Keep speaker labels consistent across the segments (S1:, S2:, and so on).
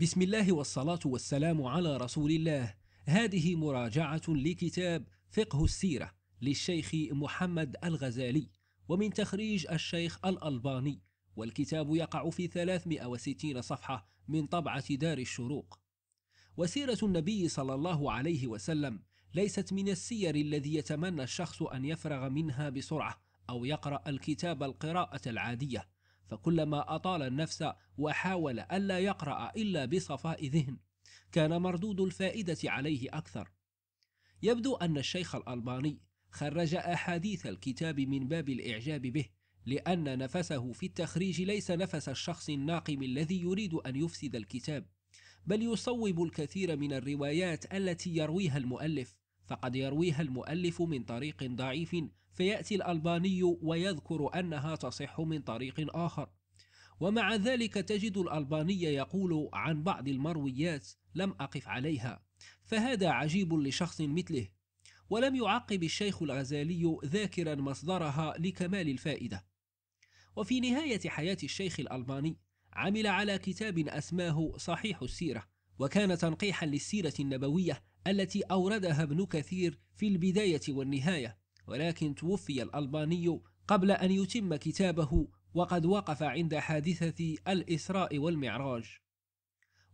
S1: بسم الله والصلاة والسلام على رسول الله هذه مراجعة لكتاب فقه السيرة للشيخ محمد الغزالي ومن تخريج الشيخ الألباني والكتاب يقع في 360 صفحة من طبعة دار الشروق وسيرة النبي صلى الله عليه وسلم ليست من السير الذي يتمنى الشخص أن يفرغ منها بسرعة أو يقرأ الكتاب القراءة العادية فكلما أطال النفس وحاول ألا يقرأ إلا بصفاء ذهن كان مردود الفائدة عليه أكثر يبدو أن الشيخ الألباني خرج أحاديث الكتاب من باب الإعجاب به لأن نفسه في التخريج ليس نفس الشخص الناقم الذي يريد أن يفسد الكتاب بل يصوب الكثير من الروايات التي يرويها المؤلف فقد يرويها المؤلف من طريق ضعيف فيأتي الألباني ويذكر أنها تصح من طريق آخر ومع ذلك تجد الألباني يقول عن بعض المرويات لم أقف عليها فهذا عجيب لشخص مثله ولم يعقب الشيخ الغزالي ذاكرا مصدرها لكمال الفائدة وفي نهاية حياة الشيخ الألباني عمل على كتاب أسماه صحيح السيرة وكان تنقيحا للسيرة النبوية التي أوردها ابن كثير في البداية والنهاية ولكن توفي الألباني قبل أن يتم كتابه وقد وقف عند حادثة الإسراء والمعراج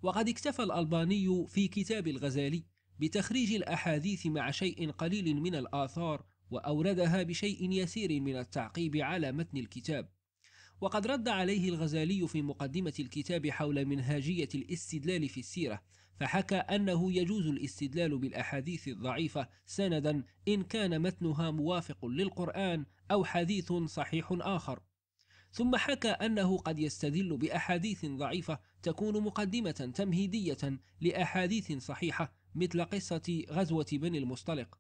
S1: وقد اكتفى الألباني في كتاب الغزالي بتخريج الأحاديث مع شيء قليل من الآثار وأوردها بشيء يسير من التعقيب على متن الكتاب وقد رد عليه الغزالي في مقدمة الكتاب حول منهاجية الاستدلال في السيرة فحكى أنه يجوز الاستدلال بالأحاديث الضعيفة سندا إن كان متنها موافق للقرآن أو حديث صحيح آخر ثم حكى أنه قد يستدل بأحاديث ضعيفة تكون مقدمة تمهيدية لأحاديث صحيحة مثل قصة غزوة بني المصطلق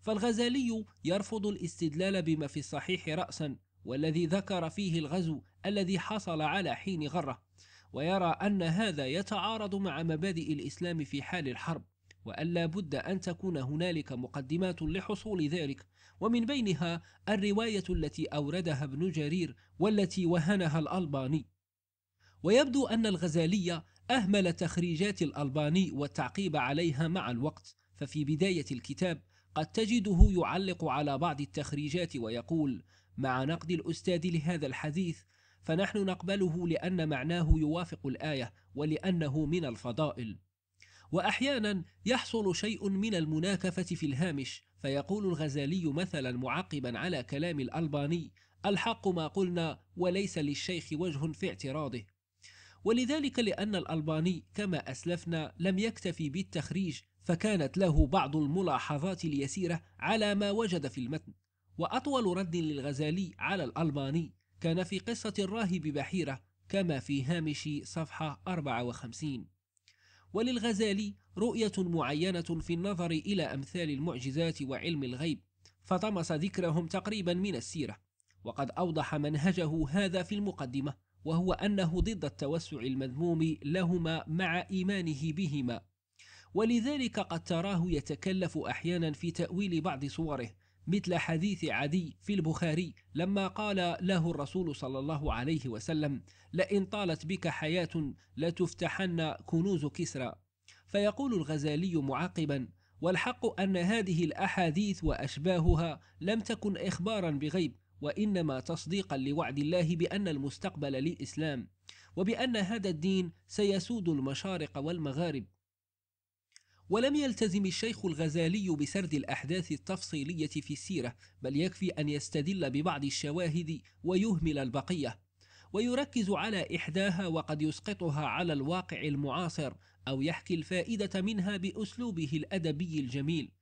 S1: فالغزالي يرفض الاستدلال بما في الصحيح رأسا والذي ذكر فيه الغزو الذي حصل على حين غره ويرى أن هذا يتعارض مع مبادئ الإسلام في حال الحرب وأن لا بد أن تكون هنالك مقدمات لحصول ذلك ومن بينها الرواية التي أوردها ابن جرير والتي وهنها الألباني ويبدو أن الغزالية أهمل تخريجات الألباني والتعقيب عليها مع الوقت ففي بداية الكتاب قد تجده يعلق على بعض التخريجات ويقول مع نقد الأستاذ لهذا الحديث فنحن نقبله لأن معناه يوافق الآية ولأنه من الفضائل وأحيانا يحصل شيء من المناكفة في الهامش فيقول الغزالي مثلا معقبا على كلام الألباني الحق ما قلنا وليس للشيخ وجه في اعتراضه ولذلك لأن الألباني كما أسلفنا لم يكتفي بالتخريج فكانت له بعض الملاحظات اليسيرة على ما وجد في المتن وأطول رد للغزالي على الألباني كان في قصة الراهب بحيرة كما في هامش صفحة 54 وللغزالي رؤية معينة في النظر إلى أمثال المعجزات وعلم الغيب فطمس ذكرهم تقريبا من السيرة وقد أوضح منهجه هذا في المقدمة وهو أنه ضد التوسع المذموم لهما مع إيمانه بهما ولذلك قد تراه يتكلف أحيانا في تأويل بعض صوره مثل حديث عدي في البخاري لما قال له الرسول صلى الله عليه وسلم لئن طالت بك حياة لتفتحن كنوز كسرى فيقول الغزالي معاقبا والحق أن هذه الأحاديث وأشباهها لم تكن إخبارا بغيب وإنما تصديقا لوعد الله بأن المستقبل لإسلام وبأن هذا الدين سيسود المشارق والمغارب ولم يلتزم الشيخ الغزالي بسرد الأحداث التفصيلية في السيرة بل يكفي أن يستدل ببعض الشواهد ويهمل البقية ويركز على إحداها وقد يسقطها على الواقع المعاصر أو يحكي الفائدة منها بأسلوبه الأدبي الجميل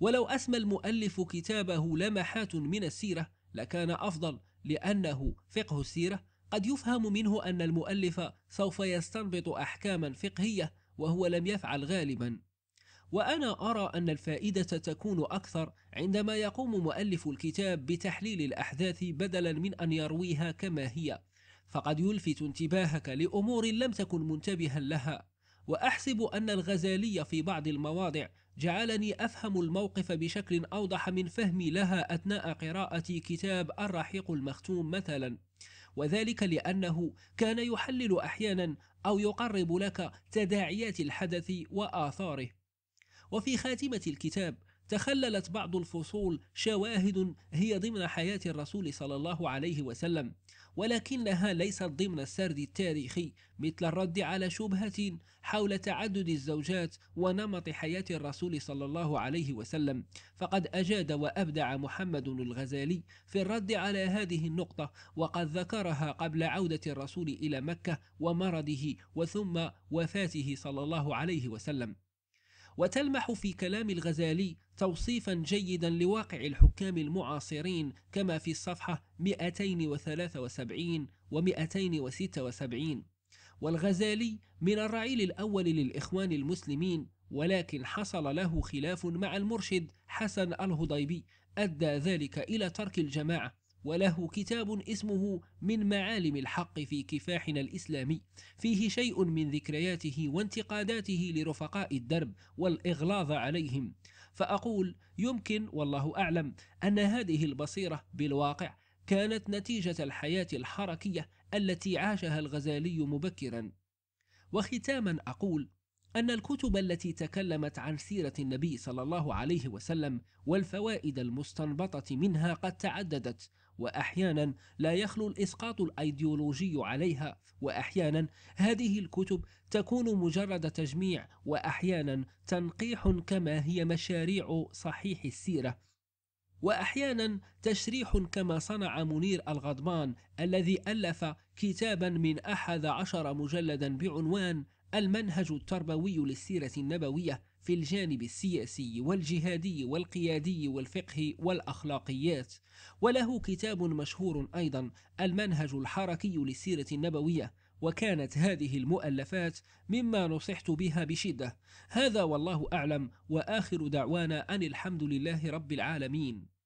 S1: ولو أسمى المؤلف كتابه لمحات من السيرة لكان أفضل لأنه فقه السيرة قد يفهم منه أن المؤلف سوف يستنبط أحكاما فقهية وهو لم يفعل غالبا وأنا أرى أن الفائدة تكون أكثر عندما يقوم مؤلف الكتاب بتحليل الأحداث بدلا من أن يرويها كما هي، فقد يلفت انتباهك لأمور لم تكن منتبها لها، وأحسب أن الغزالي في بعض المواضع جعلني أفهم الموقف بشكل أوضح من فهمي لها أثناء قراءة كتاب الرحيق المختوم مثلا وذلك لأنه كان يحلل أحيانا أو يقرب لك تداعيات الحدث وآثاره وفي خاتمة الكتاب تخللت بعض الفصول شواهد هي ضمن حياة الرسول صلى الله عليه وسلم ولكنها ليست ضمن السرد التاريخي مثل الرد على شبهة حول تعدد الزوجات ونمط حياة الرسول صلى الله عليه وسلم فقد أجاد وأبدع محمد الغزالي في الرد على هذه النقطة وقد ذكرها قبل عودة الرسول إلى مكة ومرضه وثم وفاته صلى الله عليه وسلم وتلمح في كلام الغزالي توصيفا جيدا لواقع الحكام المعاصرين كما في الصفحة 273 و 276 والغزالي من الرعيل الأول للإخوان المسلمين ولكن حصل له خلاف مع المرشد حسن الهضيبي أدى ذلك إلى ترك الجماعة وله كتاب اسمه من معالم الحق في كفاحنا الإسلامي فيه شيء من ذكرياته وانتقاداته لرفقاء الدرب والإغلاظ عليهم فأقول يمكن والله أعلم أن هذه البصيرة بالواقع كانت نتيجة الحياة الحركية التي عاشها الغزالي مبكرا وختاما أقول أن الكتب التي تكلمت عن سيرة النبي صلى الله عليه وسلم والفوائد المستنبطة منها قد تعددت وأحيانا لا يخلو الإسقاط الأيديولوجي عليها وأحيانا هذه الكتب تكون مجرد تجميع وأحيانا تنقيح كما هي مشاريع صحيح السيرة واحيانا تشريح كما صنع منير الغضبان الذي الف كتابا من احد عشر مجلدا بعنوان المنهج التربوي للسيره النبويه في الجانب السياسي والجهادي والقيادي والفقه والأخلاقيات وله كتاب مشهور أيضا المنهج الحركي للسيرة النبوية وكانت هذه المؤلفات مما نصحت بها بشدة هذا والله أعلم وآخر دعوانا أن الحمد لله رب العالمين